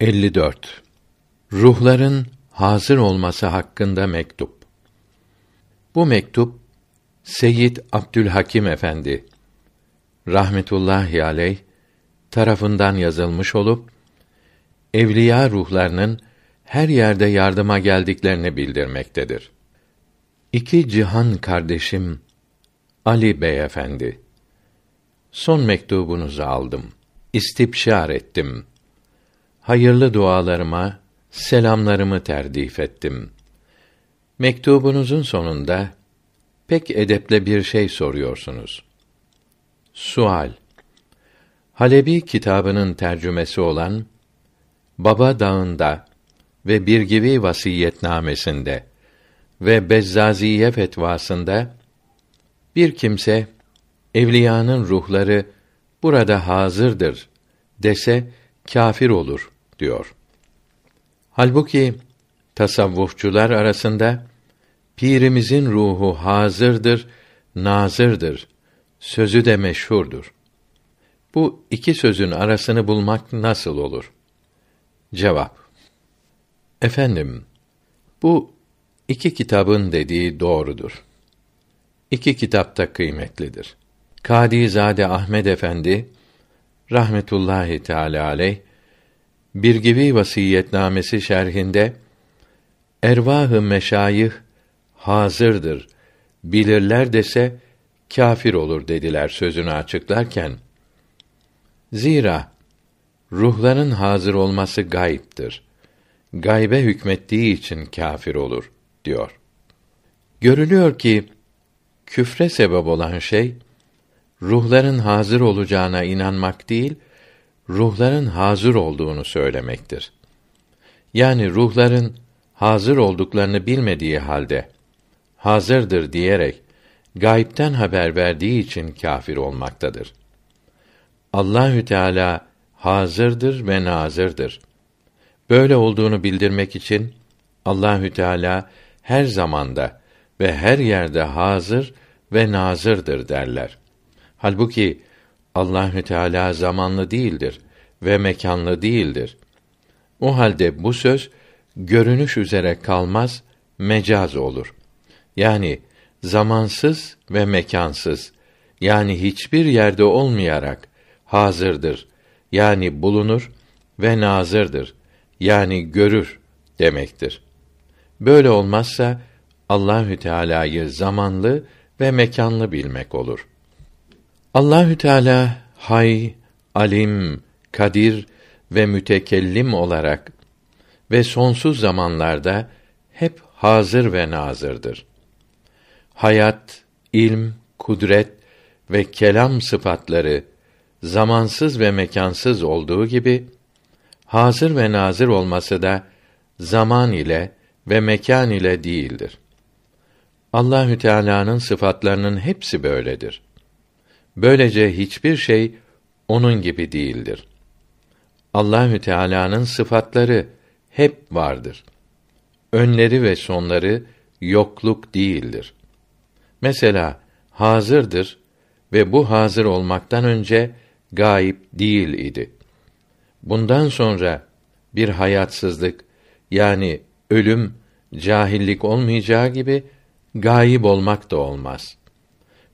54. Ruhların hazır olması hakkında mektup. Bu mektup Seyyid Abdülhakim Efendi rahmetullahi aleyh tarafından yazılmış olup evliya ruhlarının her yerde yardıma geldiklerini bildirmektedir. İki cihan kardeşim Ali Bey Efendi son mektubunuzu aldım. İstibşar ettim.'' hayırlı dualarıma, selamlarımı terdif ettim. Mektubunuzun sonunda pek edeple bir şey soruyorsunuz. Sual Halebi kitabının tercümesi olan Baba Dağı'nda ve Birgivi Vasiyetnamesinde ve Bezzaziye fetvasında bir kimse evliyanın ruhları burada hazırdır dese kafir olur diyor. Halbuki tasavvufçular arasında pirimizin ruhu hazırdır, nazırdır sözü de meşhurdur. Bu iki sözün arasını bulmak nasıl olur? Cevap Efendim, bu iki kitabın dediği doğrudur. İki kitap da kıymetlidir. Kadizade Ahmed Efendi rahmetullahi teala aleyh bir Birgivi vasiyetnamesi şerhinde ervahı meşayih hazırdır. Bilirler dese kâfir olur dediler sözünü açıklarken zira ruhların hazır olması gayiptir. Gaybe hükmettiği için kâfir olur diyor. Görülüyor ki küfre sebep olan şey ruhların hazır olacağına inanmak değil, ruhların hazır olduğunu söylemektir. Yani ruhların hazır olduklarını bilmediği halde hazırdır diyerek gaybten haber verdiği için kafir olmaktadır. Allahü Teala hazırdır ve nazırdır. Böyle olduğunu bildirmek için Allahü Teala her zamanda ve her yerde hazır ve nazırdır derler. Halbuki Allahü Teala zamanlı değildir ve mekanlı değildir. O halde bu söz görünüş üzere kalmaz, mecaz olur. Yani zamansız ve mekansız yani hiçbir yerde olmayarak hazırdır yani bulunur ve nazırdır yani görür demektir. Böyle olmazsa Allahü Teala'yı zamanlı ve mekanlı bilmek olur. Allahü Teala hay, alim, kadir ve mütekellim olarak ve sonsuz zamanlarda hep hazır ve nazırdır. Hayat, ilm, kudret ve kelam sıfatları zamansız ve mekansız olduğu gibi hazır ve nazır olması da zaman ile ve mekan ile değildir. Allahü Teala'nın sıfatlarının hepsi böyledir. Böylece hiçbir şey onun gibi değildir. Allahü Teala'nın sıfatları hep vardır. Önleri ve sonları yokluk değildir. Mesela hazırdır ve bu hazır olmaktan önce gayip değil idi. Bundan sonra bir hayatsızlık yani ölüm cahillik olmayacağı gibi gayib olmak da olmaz.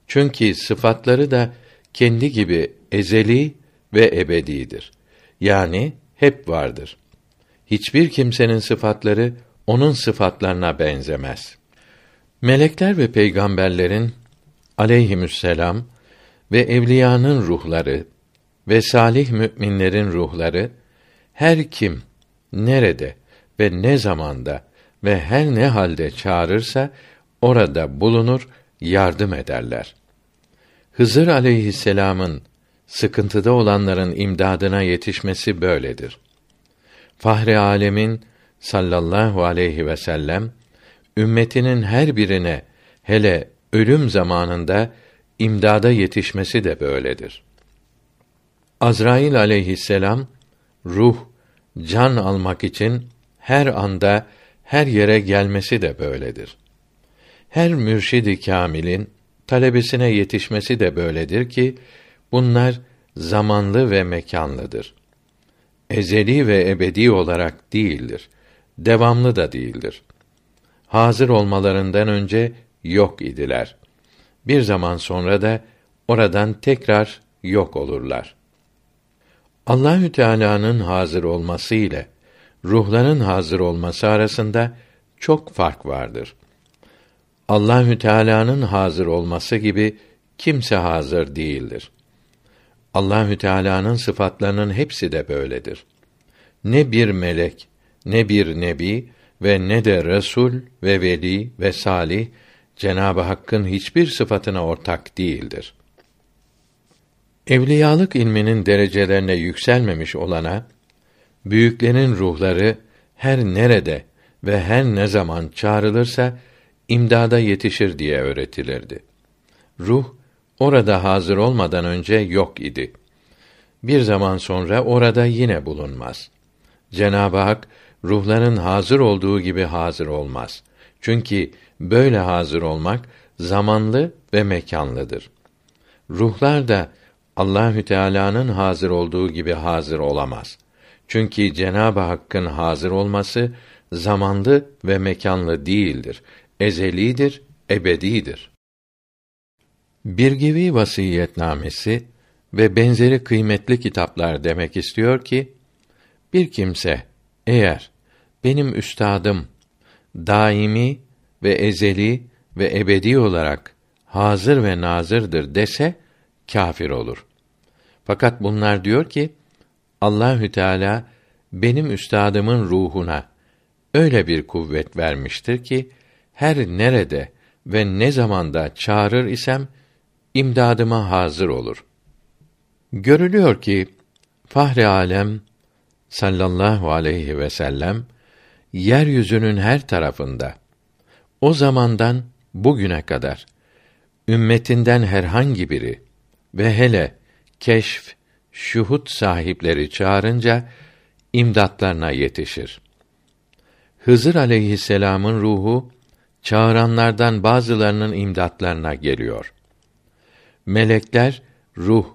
Çünkü sıfatları da kendi gibi ezeli ve ebedidir yani hep vardır. Hiçbir kimsenin sıfatları onun sıfatlarına benzemez. Melekler ve peygamberlerin (Aleyhisselam) ve evliyanın ruhları ve salih müminlerin ruhları her kim nerede ve ne zamanda ve her ne halde çağırırsa orada bulunur, yardım ederler. Hızır aleyhisselamın sıkıntıda olanların imdadına yetişmesi böyledir. Fahri alemin sallallahu aleyhi ve sellem ümmetinin her birine hele ölüm zamanında imdada yetişmesi de böyledir. Azrail aleyhisselam ruh can almak için her anda her yere gelmesi de böyledir. Her mürşidi kamilin talebesine yetişmesi de böyledir ki Bunlar zamanlı ve mekanlıdır. Ezeli ve ebedi olarak değildir. Devamlı da değildir. Hazır olmalarından önce yok idiler. Bir zaman sonra da oradan tekrar yok olurlar. Allahü Teala'nın hazır olması ile ruhların hazır olması arasında çok fark vardır. Allahü Teala'nın hazır olması gibi kimse hazır değildir. Allahü Teala'nın sıfatlarının hepsi de böyledir. Ne bir melek, ne bir nebi ve ne de resul ve veli ve salih ı Hakk'ın hiçbir sıfatına ortak değildir. Evliyalık ilminin derecelerine yükselmemiş olana büyüklerin ruhları her nerede ve her ne zaman çağrılırsa imdada yetişir diye öğretilirdi. Ruh orada hazır olmadan önce yok idi. Bir zaman sonra orada yine bulunmaz. Cenab-ı Hak ruhların hazır olduğu gibi hazır olmaz. Çünkü böyle hazır olmak zamanlı ve mekanlıdır. Ruhlar da Allahü Teala'nın hazır olduğu gibi hazır olamaz. Çünkü Cenab-ı Hakk'ın hazır olması zamanlı ve mekanlı değildir. Ezelidir, ebedidir. Birgivi vasiyetnamesi ve benzeri kıymetli kitaplar demek istiyor ki bir kimse eğer benim üstadım daimi ve ezeli ve ebedi olarak hazır ve nazırdır dese kafir olur. Fakat bunlar diyor ki Allahü Teala benim üstadımın ruhuna öyle bir kuvvet vermiştir ki her nerede ve ne zamanda çağırır isem imdadıma hazır olur. Görülüyor ki Fahri Alem sallallahu aleyhi ve sellem yeryüzünün her tarafında o zamandan bugüne kadar ümmetinden herhangi biri ve hele keşf, şuhut sahipleri çağırınca imdatlarına yetişir. Hızır aleyhisselamın ruhu çağıranlardan bazılarının imdatlarına geliyor. Melekler ruh,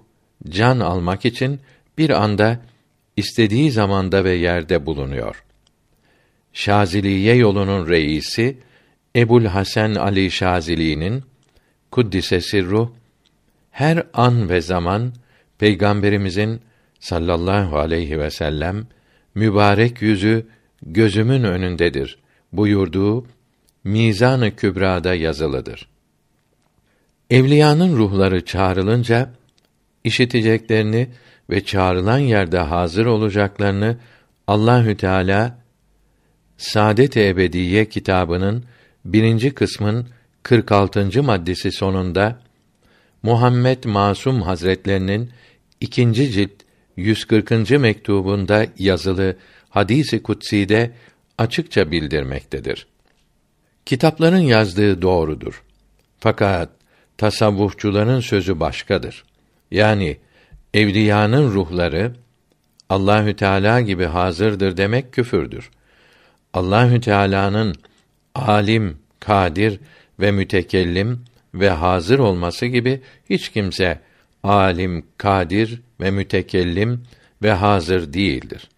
can almak için bir anda istediği zamanda ve yerde bulunuyor. Şaziliye yolunun reisi Ebul Hasan Ali Şazili'nin kuddisesi ruh her an ve zaman peygamberimizin sallallahu aleyhi ve sellem mübarek yüzü gözümün önündedir buyurduğu Mizan-ı Kübra'da yazılıdır. Evliyanın ruhları çağrılınca işiteceklerini ve çağrılan yerde hazır olacaklarını Allahü Teala Saadet Ebediye kitabının birinci kısmın 46. maddesi sonunda Muhammed Masum Hazretlerinin ikinci cilt 140. mektubunda yazılı hadisi kutsi'de açıkça bildirmektedir. Kitapların yazdığı doğrudur. Fakat tasavvufçuların sözü başkadır. Yani evliyanın ruhları Allahü Teala gibi hazırdır demek küfürdür. Allahü Teala'nın alim, kadir ve mütekellim ve hazır olması gibi hiç kimse alim, kadir ve mütekellim ve hazır değildir.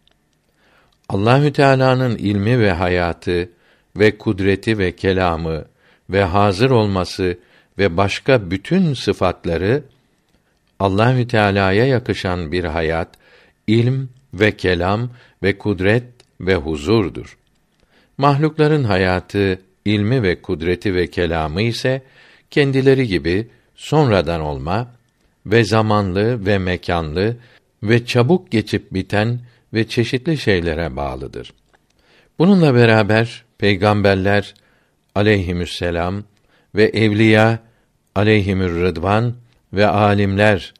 Allahü Teala'nın ilmi ve hayatı ve kudreti ve kelamı ve hazır olması ve başka bütün sıfatları Allahü Teala'ya yakışan bir hayat, ilm ve kelam ve kudret ve huzurdur. Mahlukların hayatı, ilmi ve kudreti ve kelamı ise kendileri gibi sonradan olma ve zamanlı ve mekanlı ve çabuk geçip biten ve çeşitli şeylere bağlıdır. Bununla beraber peygamberler aleyhisselam ve evliya aleyhimür rıdvan ve alimler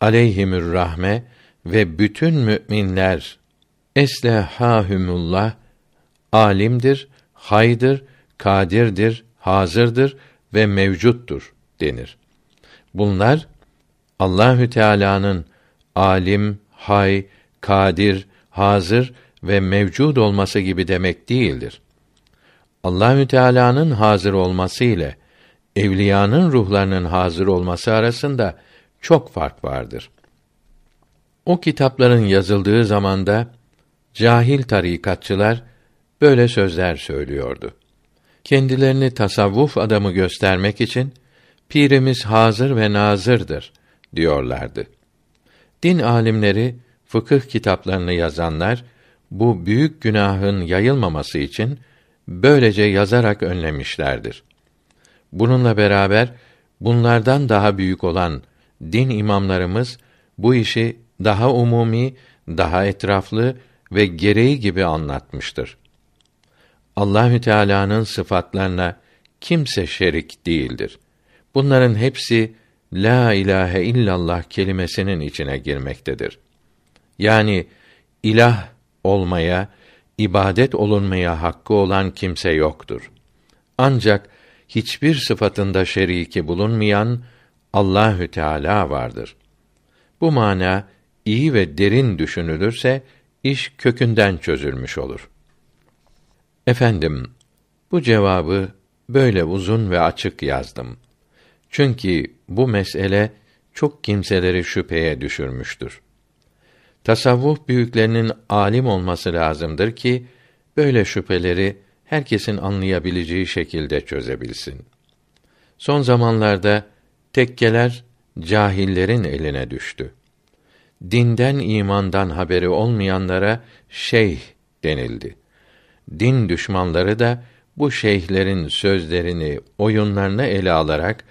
aleyhimür rahme ve bütün müminler esle alimdir, haydır, kadirdir, hazırdır ve mevcuttur denir. Bunlar Allahü Teala'nın alim, hay, kadir, hazır ve mevcud olması gibi demek değildir. Allahü Teala'nın hazır olması ile evliyanın ruhlarının hazır olması arasında çok fark vardır. O kitapların yazıldığı zamanda cahil tarikatçılar böyle sözler söylüyordu. Kendilerini tasavvuf adamı göstermek için pirimiz hazır ve nazırdır diyorlardı. Din alimleri fıkıh kitaplarını yazanlar bu büyük günahın yayılmaması için böylece yazarak önlemişlerdir. Bununla beraber bunlardan daha büyük olan din imamlarımız bu işi daha umumi, daha etraflı ve gereği gibi anlatmıştır. Allahü Teala'nın sıfatlarına kimse şerik değildir. Bunların hepsi la ilahe illallah kelimesinin içine girmektedir. Yani ilah olmaya, ibadet olunmaya hakkı olan kimse yoktur. Ancak hiçbir sıfatında şeriki bulunmayan Allahü Teala vardır. Bu mana iyi ve derin düşünülürse iş kökünden çözülmüş olur. Efendim, bu cevabı böyle uzun ve açık yazdım. Çünkü bu mesele çok kimseleri şüpheye düşürmüştür. Tasavvuf büyüklerinin alim olması lazımdır ki böyle şüpheleri herkesin anlayabileceği şekilde çözebilsin. Son zamanlarda tekkeler cahillerin eline düştü. Dinden imandan haberi olmayanlara şeyh denildi. Din düşmanları da bu şeyhlerin sözlerini, oyunlarını ele alarak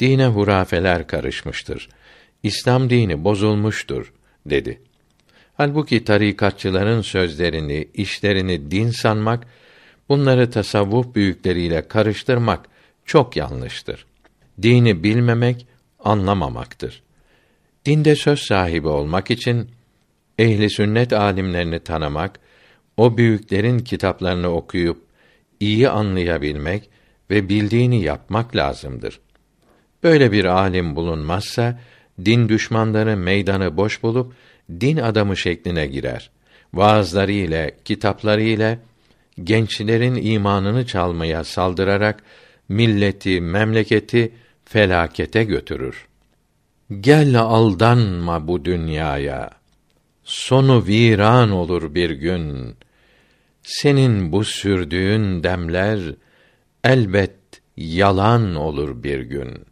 dine hurafeler karışmıştır. İslam dini bozulmuştur dedi. Halbuki tarikatçıların sözlerini, işlerini din sanmak Bunları tasavvuf büyükleriyle karıştırmak çok yanlıştır. Dini bilmemek anlamamaktır. Dinde söz sahibi olmak için ehli sünnet alimlerini tanımak, o büyüklerin kitaplarını okuyup iyi anlayabilmek ve bildiğini yapmak lazımdır. Böyle bir alim bulunmazsa din düşmanları meydanı boş bulup din adamı şekline girer. Vaazları ile, kitapları ile gençlerin imanını çalmaya saldırarak milleti, memleketi felakete götürür. Gel aldanma bu dünyaya. Sonu viran olur bir gün. Senin bu sürdüğün demler elbet yalan olur bir gün.''